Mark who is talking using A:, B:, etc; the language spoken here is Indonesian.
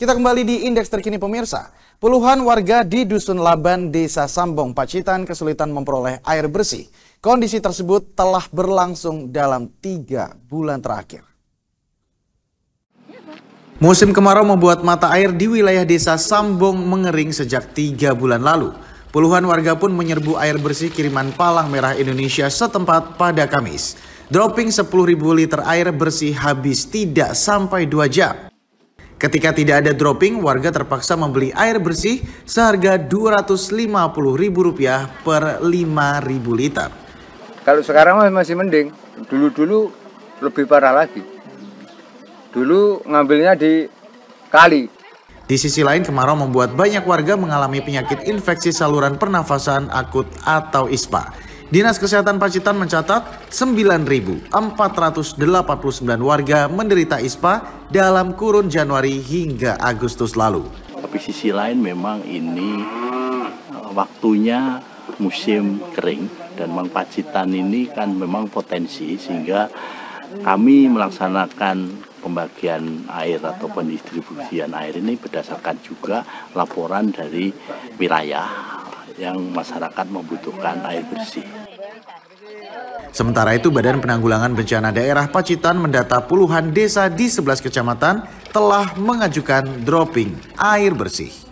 A: Kita kembali di indeks terkini pemirsa. Puluhan warga di Dusun Laban, Desa Sambong, Pacitan kesulitan memperoleh air bersih. Kondisi tersebut telah berlangsung dalam tiga bulan terakhir. Musim kemarau membuat mata air di wilayah desa Sambong mengering sejak tiga bulan lalu. Puluhan warga pun menyerbu air bersih kiriman Palang Merah Indonesia setempat pada Kamis. Dropping 10.000 liter air bersih habis tidak sampai dua jam. Ketika tidak ada dropping, warga terpaksa membeli air bersih seharga Rp250.000 per 5.000 liter. Kalau sekarang masih mending, dulu-dulu lebih parah lagi. Dulu ngambilnya di kali. Di sisi lain, kemarau membuat banyak warga mengalami penyakit infeksi saluran pernafasan akut atau ISPA. Dinas Kesehatan Pacitan mencatat 9.489 warga menderita
B: ISPA dalam kurun Januari hingga Agustus lalu. Tapi sisi lain memang ini eh, waktunya musim kering dan memang Pacitan ini kan memang potensi sehingga kami melaksanakan pembagian air atau pendistribusian air ini berdasarkan juga laporan dari wilayah yang masyarakat membutuhkan air bersih.
A: Sementara itu, Badan Penanggulangan Bencana Daerah Pacitan mendata puluhan desa di 11 kecamatan telah mengajukan dropping air bersih.